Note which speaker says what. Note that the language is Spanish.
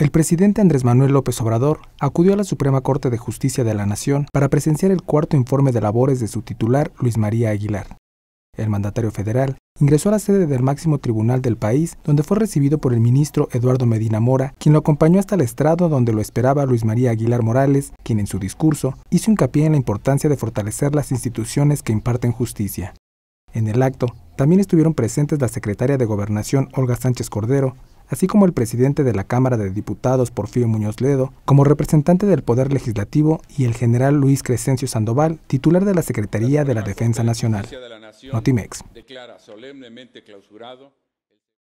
Speaker 1: El presidente Andrés Manuel López Obrador acudió a la Suprema Corte de Justicia de la Nación para presenciar el cuarto informe de labores de su titular, Luis María Aguilar. El mandatario federal ingresó a la sede del máximo tribunal del país, donde fue recibido por el ministro Eduardo Medina Mora, quien lo acompañó hasta el estrado donde lo esperaba Luis María Aguilar Morales, quien en su discurso hizo hincapié en la importancia de fortalecer las instituciones que imparten justicia. En el acto, también estuvieron presentes la secretaria de Gobernación Olga Sánchez Cordero, así como el presidente de la Cámara de Diputados, Porfirio Muñoz Ledo, como representante del Poder Legislativo y el general Luis Crescencio Sandoval, titular de la Secretaría de la Defensa Nacional.
Speaker 2: Notimex.